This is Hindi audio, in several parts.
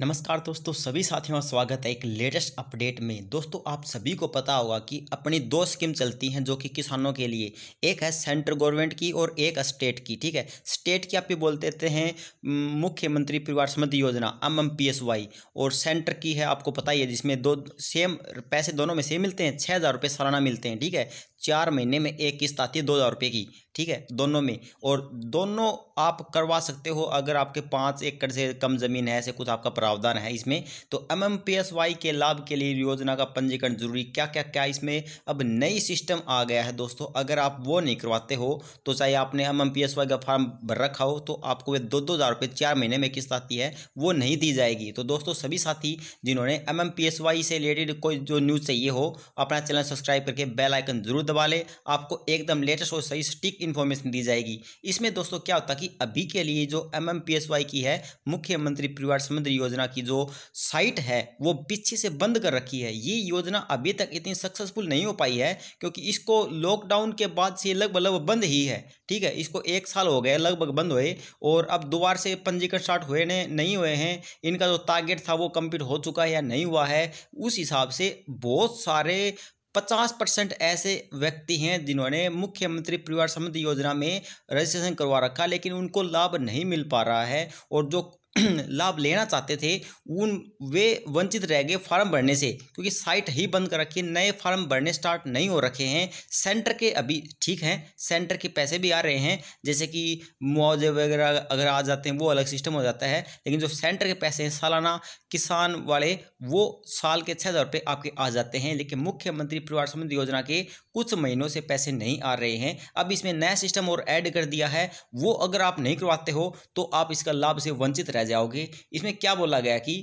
नमस्कार दोस्तों सभी साथियों का स्वागत है एक लेटेस्ट अपडेट में दोस्तों आप सभी को पता होगा कि अपनी दो स्कीम चलती हैं जो कि किसानों के लिए एक है सेंट्रल गवर्नमेंट की और एक स्टेट की ठीक है स्टेट की आप ये बोल देते हैं मुख्यमंत्री Parivar Samriddhi Yojana M M P S Y और सेंटर की है आपको पता ही है जिसमें दो सेम पैसे दोनों में सेम मिलते हैं छः हज़ार रुपये सालाना मिलते हैं ठीक है चार महीने में एक किस्त आती है दो हज़ार रुपये की ठीक है दोनों में और दोनों आप करवा सकते हो अगर आपके पाँच एकड़ से कम ज़मीन है ऐसे कुछ आपका प्रावधान है इसमें तो M M P S Y के लाभ के लिए योजना का पंजीकरण जरूरी क्या क्या क्या इसमें अब नई सिस्टम आ गया है दोस्तों अगर आप वो नहीं करवाते हो तो चाहे आपने M M P S Y का फॉर्म भर रखा हो तो आपको वे दो दो हज़ार रुपये चार महीने में किस्त आती है वो नहीं दी जाएगी तो दोस्तों सभी साथी जिन्होंने M M P S Y से रिलेटेड कोई जो न्यूज़ चाहिए हो अपना चैनल सब्सक्राइब करके बेल आइकन जरूर दबा ले आपको एकदम लेटेस्ट और सही स्टिक इन्फॉर्मेशन दी जाएगी इसमें दोस्तों क्या होता है कि अभी के लिए जो M M P S Y की है मुख्यमंत्री परिवार समुद्र योजना की जो साइट है वो पीछे से बंद कर रखी है ये योजना अभी तक इतनी सक्सेसफुल नहीं हो पाई है क्योंकि इसको लॉकडाउन के बाद से लगभग लगभग बंद ही है ठीक है इसको एक साल हो गया लगभग बंद हुए और अब दोबारा से पंजीकरण स्टार्ट हुए ने नहीं हुए हैं इनका जो टारगेट था वो कंप्लीट हो चुका है या नहीं हुआ है उस हिसाब से बहुत सारे पचास परसेंट ऐसे व्यक्ति हैं जिन्होंने मुख्यमंत्री परिवार समृद्धि योजना में रजिस्ट्रेशन करवा रखा लेकिन उनको लाभ नहीं मिल पा रहा है और जो लाभ लेना चाहते थे उन वे वंचित रह गए फार्म भरने से क्योंकि साइट ही बंद कर रखी है नए फार्म भरने स्टार्ट नहीं हो रखे हैं सेंटर के अभी ठीक हैं सेंटर के पैसे भी आ रहे हैं जैसे कि मुआवजे वगैरह अगर आ जाते हैं वो अलग सिस्टम हो जाता है लेकिन जो सेंटर के पैसे हैं सालाना किसान वाले वो साल के छः हज़ार आपके आ जाते हैं लेकिन मुख्यमंत्री परिवार संबंध योजना के कुछ महीनों से पैसे नहीं आ रहे हैं अब इसमें नया सिस्टम और ऐड कर दिया है वो अगर आप नहीं करवाते हो तो आप इसका लाभ से वंचित रह जाओगे इसमें क्या बोला गया कि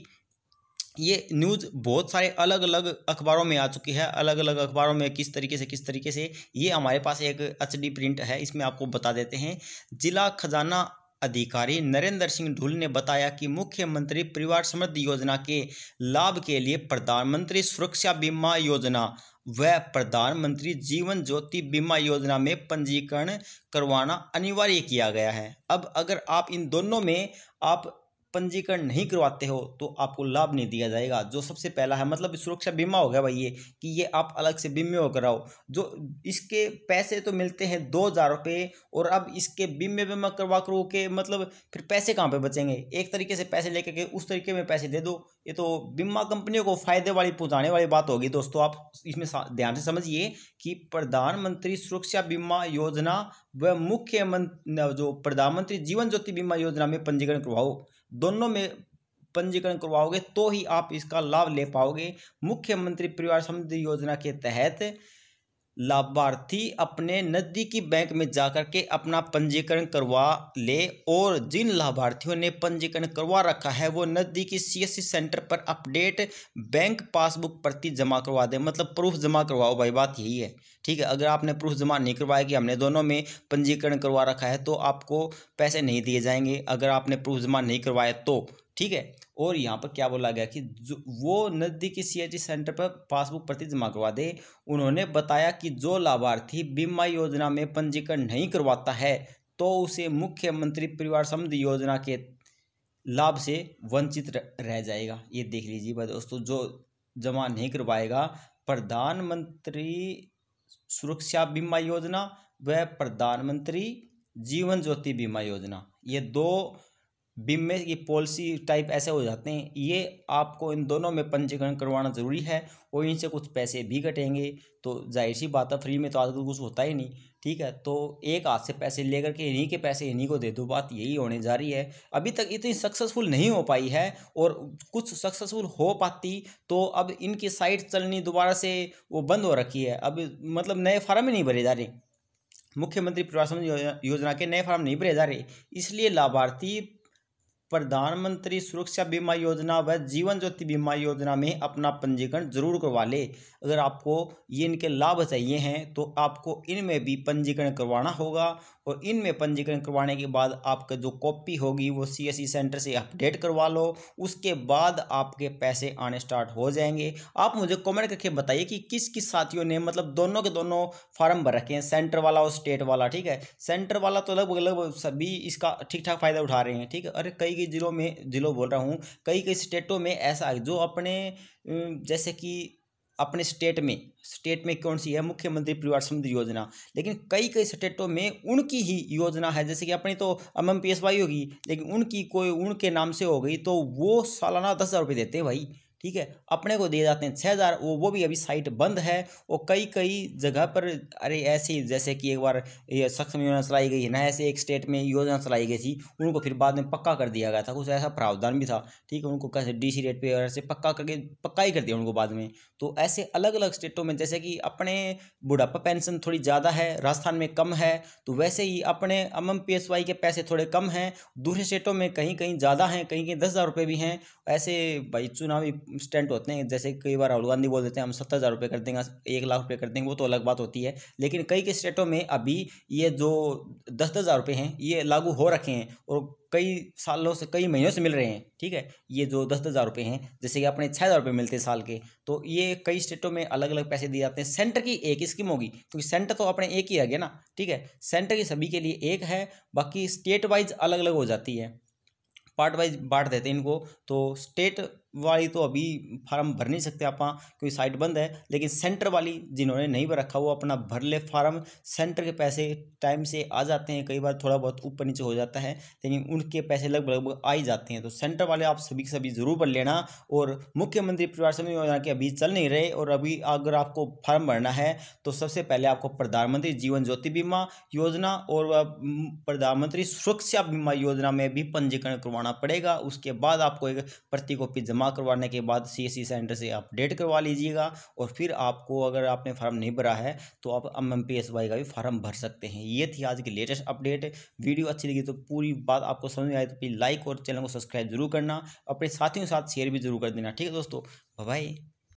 ये न्यूज़ बहुत सारे अलग अलग अखबारों में आ चुकी है अलग अलग अखबारों में किस तरीके से किस तरीके से ये हमारे पास एक एच प्रिंट है इसमें आपको बता देते हैं जिला खजाना अधिकारी नरेंद्र सिंह ढुल ने बताया कि मुख्यमंत्री परिवार समृद्ध योजना के लाभ के लिए प्रधानमंत्री सुरक्षा बीमा योजना व प्रधानमंत्री जीवन ज्योति बीमा योजना में पंजीकरण करवाना अनिवार्य किया गया है अब अगर आप इन दोनों में आप पंजीकरण नहीं करवाते हो तो आपको लाभ नहीं दिया जाएगा जो सबसे पहला है मतलब सुरक्षा बीमा हो गया भाई ये कि ये आप अलग से बीमे हो कराओ जो इसके पैसे तो मिलते हैं दो हज़ार रुपये और अब इसके बीमे बीमा करवा करो के मतलब फिर पैसे कहाँ पे बचेंगे एक तरीके से पैसे लेकर के उस तरीके में पैसे दे दो ये तो बीमा कंपनियों को फ़ायदे वाली पहुँचाने वाली बात होगी दोस्तों आप इसमें ध्यान से समझिए कि प्रधानमंत्री सुरक्षा बीमा योजना व मुख्यमंत्री जो प्रधानमंत्री जीवन ज्योति बीमा योजना में पंजीकरण करवाओ दोनों में पंजीकरण करवाओगे तो ही आप इसका लाभ ले पाओगे मुख्यमंत्री परिवार समृद्धि योजना के तहत लाभार्थी अपने नज़दीकी बैंक में जाकर के अपना पंजीकरण करवा ले और जिन लाभार्थियों ने पंजीकरण करवा रखा है वो नज़दीकी सीएससी सेंटर पर अपडेट बैंक पासबुक प्रति जमा करवा दें मतलब प्रूफ जमा करवाओ भाई बात यही है ठीक है अगर आपने प्रूफ जमा नहीं करवाया कि हमने दोनों में पंजीकरण करवा रखा है तो आपको पैसे नहीं दिए जाएंगे अगर आपने प्रूफ जमा नहीं करवाया तो ठीक है और यहाँ पर क्या बोला गया कि जो वो नज़दीकी सीएचसी सेंटर पर पासबुक प्रति जमा करवा दे उन्होंने बताया कि जो लाभार्थी बीमा योजना में पंजीकरण नहीं करवाता है तो उसे मुख्यमंत्री परिवार समृद्ध योजना के लाभ से वंचित रह जाएगा ये देख लीजिए दोस्तों जो जमा नहीं करवाएगा प्रधानमंत्री सुरक्षा बीमा योजना व प्रधानमंत्री जीवन ज्योति बीमा योजना ये दो बिम में ये पॉलिसी टाइप ऐसे हो जाते हैं ये आपको इन दोनों में पंजीकरण करवाना ज़रूरी है और इनसे कुछ पैसे भी कटेंगे तो जाहिर सी बात है फ्री में तो आजकल कुछ होता ही नहीं ठीक है तो एक हाथ से पैसे लेकर के इन्हीं के पैसे इन्हीं को दे दो बात यही होने जा रही है अभी तक इतनी सक्सेसफुल नहीं हो पाई है और कुछ सक्सेसफुल हो पाती तो अब इनकी साइट चलनी दोबारा से वो बंद हो रखी है अब मतलब नए फार्म ही नहीं भरे जा रहे मुख्यमंत्री प्रवासन योजना के नए फार्म नहीं भरे जा रहे इसलिए लाभार्थी प्रधानमंत्री सुरक्षा बीमा योजना व जीवन ज्योति बीमा योजना में अपना पंजीकरण जरूर करवा ले अगर आपको ये इनके लाभ चाहिए हैं तो आपको इनमें भी पंजीकरण करवाना होगा और इनमें पंजीकरण करवाने के बाद आपका जो कॉपी होगी वो सीएससी e सेंटर से अपडेट करवा लो उसके बाद आपके पैसे आने स्टार्ट हो जाएंगे आप मुझे कॉमेंट करके बताइए कि किस किस साथियों ने मतलब दोनों के दोनों फार्म भर रखे हैं सेंटर वाला और स्टेट वाला ठीक है सेंटर वाला तो लगभग लगभग सभी इसका ठीक ठाक फायदा उठा रहे हैं ठीक है अरे कई कई कई ज़िलों में ज़िलों बोल रहा हूँ कई कई स्टेटों में ऐसा है जो अपने जैसे कि अपने स्टेट में स्टेट में कौन सी है मुख्यमंत्री परिवार समृद्धि योजना लेकिन कई कई स्टेटों में उनकी ही योजना है जैसे कि अपनी तो M M P S Y होगी लेकिन उनकी कोई उनके नाम से हो गई तो वो सालाना दस हज़ार रुपये देते हैं भाई ठीक है अपने को दे जाते हैं छः हज़ार वो वो भी अभी साइट बंद है और कई कई जगह पर अरे ऐसे जैसे कि एक बार ये सक्षम योजना चलाई गई है ना ऐसे एक स्टेट में योजना चलाई गई थी उनको फिर बाद में पक्का कर दिया गया था कुछ ऐसा प्रावधान भी था ठीक है उनको कैसे डी सी रेट पर ऐसे पक्का करके पक्का ही कर दिया उनको बाद में तो ऐसे अलग अलग स्टेटों में जैसे कि अपने बुढ़ापा पेंशन थोड़ी ज़्यादा है राजस्थान में कम है तो वैसे ही अपने एम एम के पैसे थोड़े कम हैं दूसरे स्टेटों में कहीं कहीं ज़्यादा हैं कहीं कहीं दस हज़ार रुपये भी हैं ऐसे भाई चुनावी स्टेंट होते हैं जैसे कई बार राहुल गांधी बोल देते हैं हम सत्तर हज़ार रुपये कर देंगे एक लाख रुपये कर देंगे वो तो अलग बात होती है लेकिन कई के स्टेटों में अभी ये जो दस दस हज़ार रुपये हैं ये लागू हो रखे हैं और कई सालों से कई महीनों से मिल रहे हैं ठीक है ये जो दस दस हज़ार रुपये हैं जैसे कि अपने छः हज़ार रुपये मिलते हैं साल के तो ये कई स्टेटों में अलग अलग पैसे दिए जाते हैं सेंटर की एक ही स्कीम होगी क्योंकि सेंटर तो अपने एक ही है गया ना ठीक है सेंटर की सभी के लिए एक है बाकी स्टेट वाइज अलग अलग हो जाती है पार्ट वाइज बांट देते हैं इनको तो स्टेट वाली तो अभी फार्म भर नहीं सकते आप हाँ, क्योंकि साइट बंद है लेकिन सेंटर वाली जिन्होंने नहीं भर रखा वो अपना भर ले फार्म सेंटर के पैसे टाइम से आ जाते हैं कई बार थोड़ा बहुत ऊपर नीचे हो जाता है लेकिन उनके पैसे लगभग लगभग आ ही जाते हैं तो सेंटर वाले आप सभी सभी ज़रूर भर लेना और मुख्यमंत्री परिवार समय योजना के अभी चल नहीं रहे और अभी अगर आपको फार्म भरना है तो सबसे पहले आपको प्रधानमंत्री जीवन ज्योति बीमा योजना और प्रधानमंत्री सुरक्षा बीमा योजना में भी पंजीकरण करवाना पड़ेगा उसके बाद आपको एक प्रति कॉपी जमा जमा करवाने के बाद सी सेंटर e से अपडेट करवा लीजिएगा और फिर आपको अगर आपने फार्म नहीं भरा है तो आप एम एम का भी फार्म भर सकते हैं ये थी आज की लेटेस्ट अपडेट वीडियो अच्छी लगी तो पूरी बात आपको समझ में आई तो प्लीज़ लाइक और चैनल को सब्सक्राइब जरूर करना अपने साथियों के साथ शेयर भी जरूर कर देना ठीक है दोस्तों बाय